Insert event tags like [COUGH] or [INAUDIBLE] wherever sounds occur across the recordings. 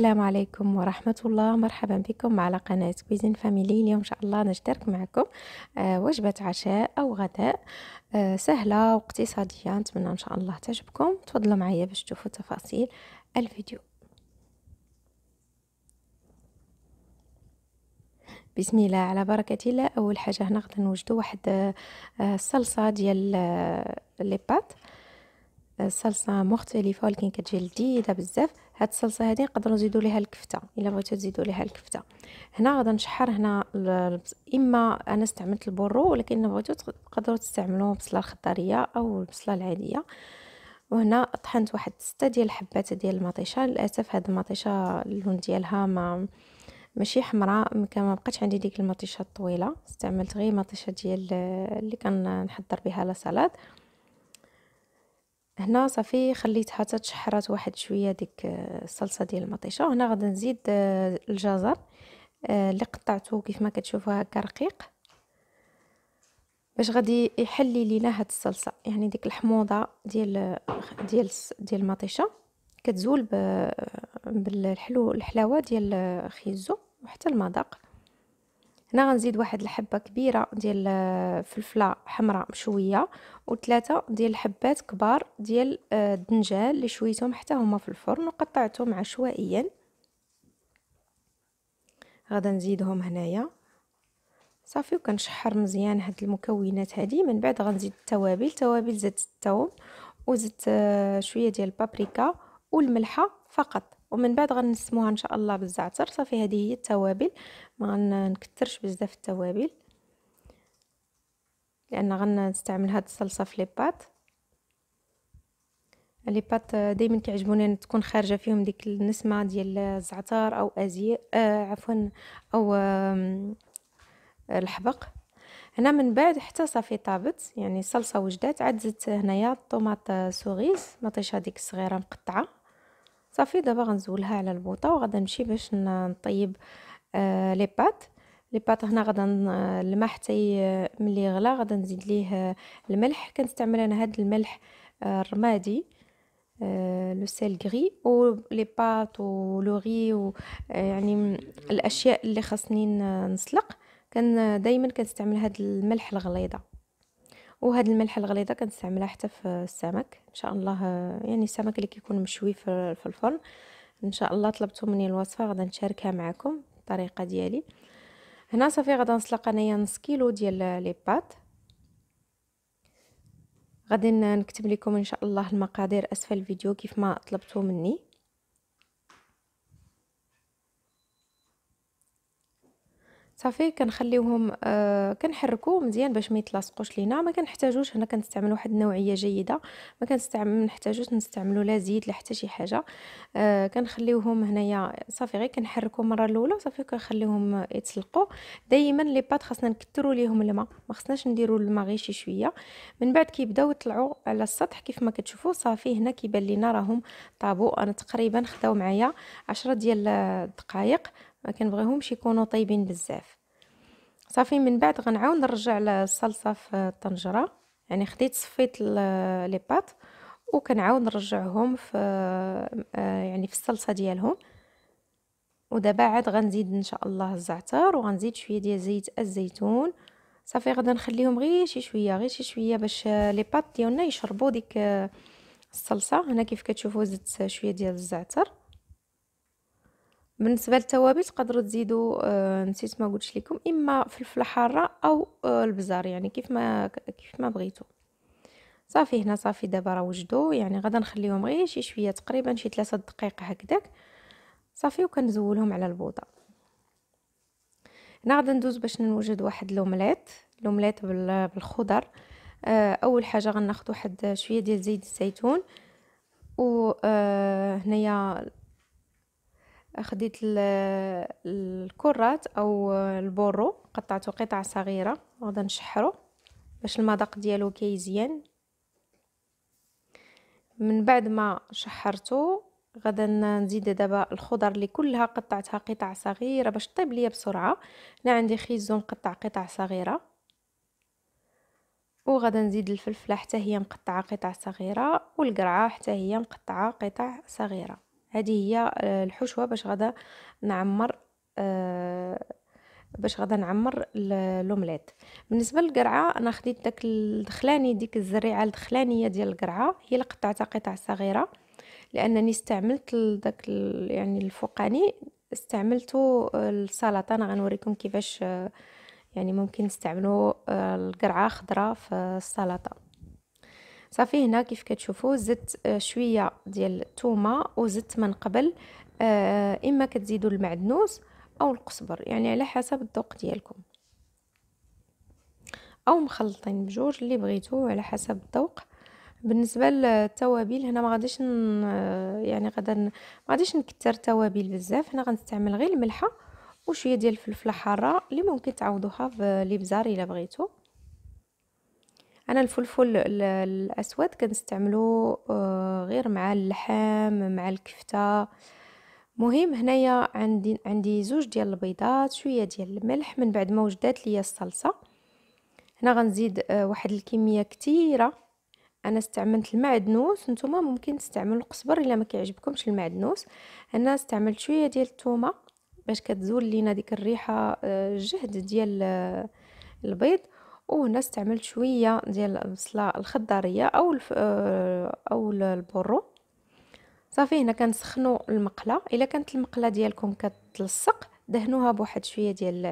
السلام عليكم ورحمة الله مرحبا بكم على قناة كويزين فاميلي اليوم إن شاء الله نشترك معكم آه، وجبة عشاء أو غداء آه، سهلة واقتصادية نتمنى إن شاء الله تعجبكم تفضلوا معايا باش تشوفوا تفاصيل الفيديو بسم الله على بركة الله أول حاجة هنا غدا نوجدو واحد الصلصة آه، ديال لي صلصة مختلفة ولكن كتجي لذيذة بزاف هاد الصلصه هادي نقدروا نزيدوا ليها الكفته الا بغيتو تزيدوا ليها الكفته هنا غادي نشحر هنا اما انا استعملت البرو ولكن بغيتو تقدروا تستعملوا البصله الخضريه او البصله العاديه وهنا طحنت واحد ستة ديال الحبات ديال المطيشه للاسف هاد المطيشه اللون ديالها ما ماشي حمراء ما بقاتش عندي ديك المطيشه الطويله استعملت غير مطيشه ديال اللي كنحضر بها لا سلطه هنا صافي خليتها حتى تشحرات واحد شويه ديك آه، الصلصه ديال المطيشه هنا غادي نزيد آه، الجزر آه، اللي قطعته كيف ما كتشوفوا هكا رقيق باش غادي يحلي لينا هاد الصلصه يعني ديك الحموضه ديال ديال ديال المطيشه كتزول بالحلو الحلاوه ديال خيزو وحتى المذاق هنا غنزيد واحد الحبه كبيره ديال آه، فلفله حمراء مشويه وثلاثه ديال الحبات كبار ديال آه، الدنجال اللي شويتهم حتى هما في الفرن وقطعتهم عشوائيا غادا نزيدهم هنايا صافي وكنشحر مزيان هاد المكونات هادي من بعد غنزيد التوابل توابل زيت الثوم وزيت آه، شويه ديال البابريكا والملحه فقط ومن بعد غنسموها ان شاء الله بالزعتر صافي هذه هي التوابل ما غنكثرش بزاف التوابل لان غنستعمل هاد الصلصه في لي بات لي بات دائما كيعجبوني تكون خارجه فيهم ديك النسمه ديال الزعتر او ازي آه عفوا او آه الحبق هنا من بعد حتى صافي طابت يعني الصلصه وجدات عاد زدت هنايا الطوماط سوغيس مطيشه هذيك الصغيره مقطعه صافي دابا غنزولها على البوطه وغادا نمشي باش نطيب آه، لي بات لي بات هنا غادي الماء حتى ملي يغلى غادا نزيد ليه آه، الملح كنستعمل انا هاد الملح آه، الرمادي لو سيل غري و لي بات و لو ري و يعني الاشياء اللي خاصني نسلق كان دائما كنستعمل هاد الملح الغليظه وهاد الملح الغليظه كنستعملها حتى في السمك ان شاء الله يعني السمك اللي كيكون مشوي في الفرن ان شاء الله طلبتو مني الوصفه غادي نشاركها معكم الطريقه ديالي هنا صافي غادي نسلق انايا نص كيلو ديال لي بات غادي نكتب لكم ان شاء الله المقادير اسفل الفيديو كيف ما طلبتو مني صافي كنخليوهم آه كنحركو مزيان باش ما يتلاصقوش لينا ما كنحتاجوش هنا كنستعمل واحد النوعيه جيده ما كنستعمل نحتاجوش نستعملو لا زيت لا حتى شي حاجه آه كنخليوهم هنايا صافي غير كنحركو مره الاولى صافي كنخليوهم يتسلقوا دائما لي بات خاصنا نكثروا ليهم الماء ما خصناش نديروا الماء غير شي شويه من بعد كيبداو يطلعوا على السطح كيف ما كتشوفوا صافي هنا كيبان لينا راهم طابو انا تقريبا خداو معايا 10 ديال الدقائق ما كنبغيهمش يكونوا طيبين بزاف صافي من بعد غنعاود نرجع الصلصه في الطنجره يعني خديت صفيت لي بات وكنعاود نرجعهم في آه، يعني في الصلصه ديالهم ودابا عاد غنزيد ان شاء الله الزعتر وغنزيد شويه ديال زيت الزيتون صافي غادي نخليهم غير شي شويه غير شي شويه باش لي بات ديالنا يشربوا ديك آه، الصلصه هنا كيف كتشوفوا زدت شويه ديال الزعتر بالنسبه للتوابل تقدروا تزيدوا آه، نسيت ما قلتش لكم اما فلفله حاره او آه، البزار يعني كيف ما كيف ما بغيتوا صافي هنا صافي دابا راه وجدوا يعني غدا نخليهم غير شي شويه تقريبا شي 3 دقائق هكذاك صافي وكنزولهم على البوطه هنا غدا ندوز باش نوجد واحد لومليت لومليت بالخضر آه، اول حاجه غناخذ واحد شويه ديال زيت الزيتون وهنايا خديت الكرات او البورو قطعته قطع صغيره وغدا نشحرو باش المذاق ديالو كيزيان من بعد ما شحرته غدا نزيد دابا الخضر اللي كلها قطعتها قطع صغيره باش طيب ليا بسرعه هنا عندي خيزو مقطع قطع صغيره وغدا نزيد الفلفله حتى هي مقطعه قطع صغيره والقرعه حتى هي مقطعه قطع صغيره هذه هي آه، الحشوه باش غدا نعمر آه، باش غدا نعمر لومليت بالنسبه للقرعه انا خديت داك الدخلاني ديك الزريعه الدخلانيه ديال القرعه هي اللي قطعتها قطع صغيره لانني استعملت داك يعني الفوقاني استعملته آه، السلطه انا غنوريكم كيفاش يعني ممكن نستعملوا القرعه خضراء في السلطه صافي هنا كيف كتشوفوا زدت آه، شويه ديال الثومه وزدت من قبل آه، اما كتزيدوا المعدنوس او القزبر يعني على حسب الذوق ديالكم او مخلطين بجوج اللي بغيتو على حسب الذوق بالنسبه للتوابل هنا ما غاديش آه، يعني غدا ما غاديش نكثر توابل بزاف هنا غنستعمل غير الملحه وشويه ديال الفلفله حاره اللي ممكن تعوضوها بالابزار الا بغيتو انا الفلفل الاسود كنستعملو آه، غير مع اللحم مع الكفته مهم هنايا عندي عندي زوج ديال البيضات شويه ديال الملح من بعد ما وجدات ليا الصلصه هنا غنزيد آه، واحد الكميه كتيره انا استعملت المعدنوس نتوما ممكن تستعملوا القزبر الا ما كيعجبكمش المعدنوس انا استعملت شويه ديال الثومه باش كتزول لينا ديك الريحه الجهد آه، ديال البيض وهنا استعملت شويه ديال البصله الخضاريه او آه، او البرو صافي هنا كنسخنوا المقله الا كانت المقله ديالكم كتلصق دهنوها بواحد شويه ديال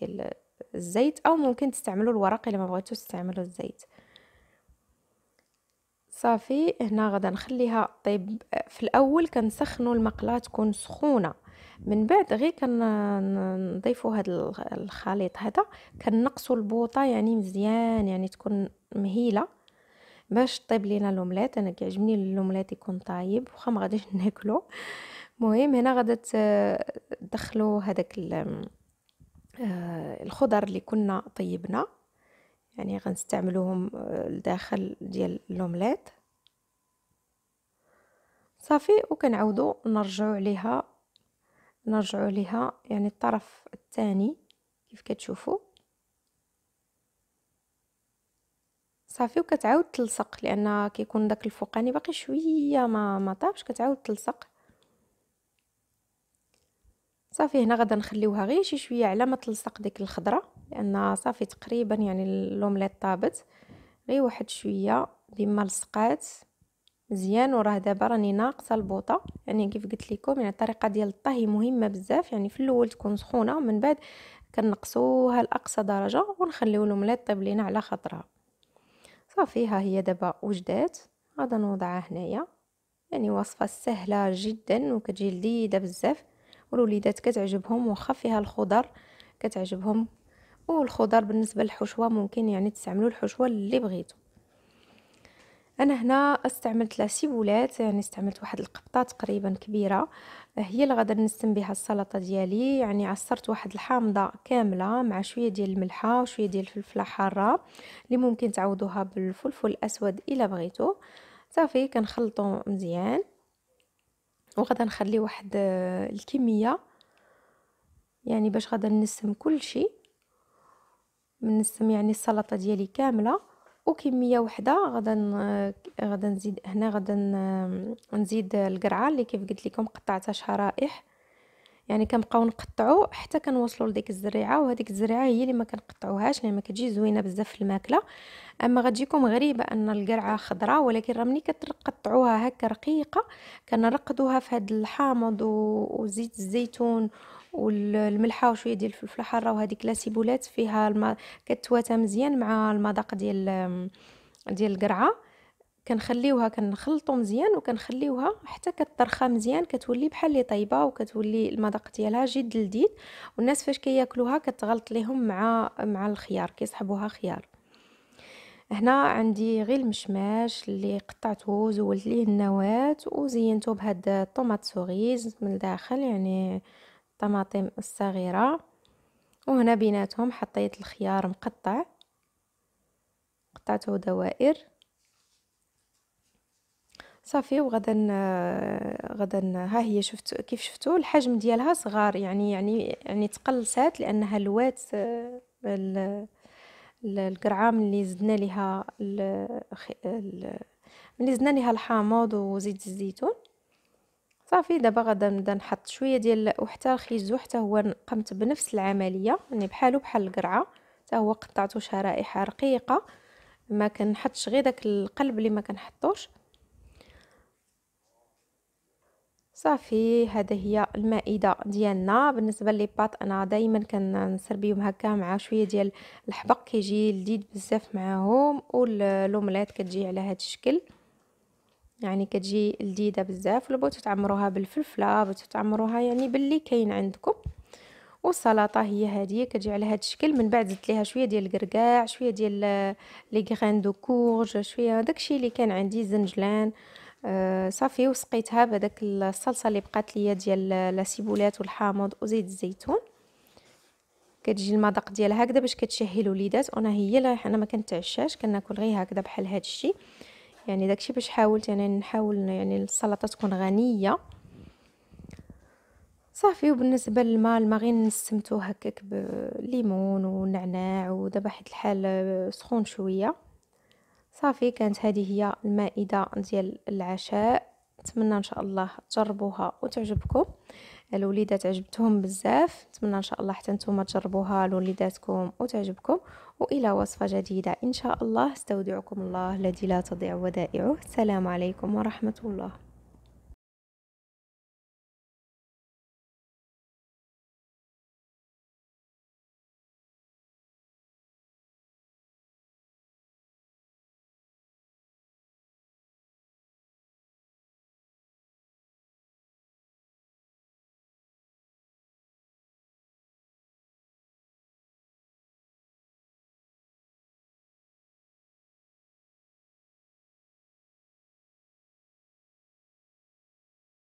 ديال الزيت او ممكن تستعملوا الورق الا ما بغيتوش تستعملوا الزيت صافي هنا غدا نخليها طيب آه، في الاول كنسخنوا المقله تكون سخونه من بعد غير كنضيفوا هذا الخليط هذا كنقصوا البوطه يعني مزيان يعني تكون مهيله باش طيب لينا الاومليت انا كيعجبني الاومليت يكون طايب واخا ما غاديش [LAUGHS] ناكلو المهم هنا غادا تدخلوا هذاك آه، الخضر اللي كنا طيبنا يعني غنستعملوهم آه، لداخل ديال الاومليت صافي وكنعاودوا نرجعو عليها نرجعوا لها يعني الطرف الثاني كيف كتشوفوا صافي وكتعاود تلصق لان كيكون داك الفوقاني باقي شويه ما ما طابش كتعاود تلصق صافي هنا غدا نخليوها غير شي شويه على ما تلصق ديك الخضره لان صافي تقريبا يعني اللومليط طابت غير واحد شويه بما لصقات مزيان وراه دابا راني ناقصه البوطه يعني كيف قلت لكم يعني الطريقه ديال الطهي مهمه بزاف يعني في الاول تكون سخونه ومن بعد كنقصوها لاقصى درجه ونخليو الملاط طيب لينا على خاطرها صافي ها هي دابا وجدات غادا نوضعها هنايا يعني وصفه سهله جدا وكتجي لذيذه بزاف والوليدات كتعجبهم واخا فيها الخضر كتعجبهم والخضر بالنسبه للحشوه ممكن يعني تستعملوا الحشوه اللي بغيتو انا هنا استعملت لا يعني استعملت واحد القبطه تقريبا كبيره هي اللي غادا نسم بها السلطه ديالي يعني عصرت واحد الحامضه كامله مع شويه ديال الملحه وشويه ديال الفلفله حاره اللي ممكن تعوضوها بالفلفل الاسود الا بغيتو صافي كنخلطو مزيان وغادي نخلي واحد آه، الكميه يعني باش غادي نسم كل شيء نسم يعني السلطه ديالي كامله وكميه وحده غدا غدا نزيد هنا غدا نزيد القرعه اللي كيف قلت لكم قطعتها شرائح يعني كنبقاو نقطعو حتى كنوصلوا لديك الزريعه وهذيك الزريعه هي اللي ما كنقطعوهاش لان يعني ما كتجي زوينه بزاف في الماكله اما غتجيكم غريبه ان القرعه خضراء ولكن راه ملي كتقطعوها هكا رقيقه كنرقدوها في هذا الحامض وزيت الزيتون والملحه وشويه ديال الفلفله حاره وهذيك لاسيبولات فيها الم... كتواتى مزيان مع المذاق ديال ديال القرعه كنخليوها كنخلطو مزيان وكنخليوها حتى كترخى مزيان كتولي بحال اللي طايبه وكتولي المذاق ديالها جد لذيذ والناس فاش كياكلوها كتغلط ليهم مع مع الخيار كيصحبوها خيار هنا عندي غير المشماش اللي قطعته وزولت ليه النواه وزينته بهاد الطوماط سوغيز من الداخل يعني الطماطم الصغيرة وهنا بيناتهم حطيت الخيار مقطع قطعته دوائر صافي وغدا غدا ها هي شفت كيف شفتوا الحجم ديالها صغار يعني يعني يعني تقلصات لانها لوات القرعه ملي زدنا ليها ملي زدنا ليها الحامض وزيت الزيتون صافي دابا غادا نبدا نحط شويه ديال وحتى الخيزو حتى هو قمت بنفس العمليه يعني بحالو بحال القرعه حتى هو قطعته شرائح رقيقه ما كنحطش غير داك القلب اللي ما كنحطوش صافي هذا هي المائده ديالنا بالنسبه لي بات انا دائما كنسر بيهم هكا مع شويه ديال الحبق كيجي لذيذ بزاف معاهم والوملات كتجي على هذا الشكل يعني كتجي لذيذه بزاف ولا بغيتو تعمروها بالفلفله بغيتو تعمروها يعني باللي كاين عندكم والسلطه هي هذه كتجي على هذا الشكل من بعد زدت ليها شويه ديال الكركاع شويه ديال لي غران دو كورج شويه داكشي اللي كان عندي زنجلان آه، صافي وسقيتها بهذاك الصلصه اللي بقات ليا ديال لا سيبولات والحامض وزيت الزيتون كتجي المذاق ديالها هكذا باش كتشهي الوليدات انا هي انا ما كنتعشاش كناكل غير هكذا بحال هذا الشيء يعني داكشي باش حاولت انا يعني نحاول يعني السلطه تكون غنيه صافي وبالنسبه للماء الماء غير نسمتو هكاك بالليمون والنعناع ودابا حيت الحال سخون شويه صافي كانت هذه هي المائده ديال العشاء نتمنى ان شاء الله تجربوها وتعجبكم الوليدات عجبتهم بزاف نتمنى ان شاء الله حتى نتوما تجربوها لوليداتكم وتعجبكم والى وصفه جديده ان شاء الله استودعكم الله الذي لا تضيع ودائعه السلام عليكم ورحمه الله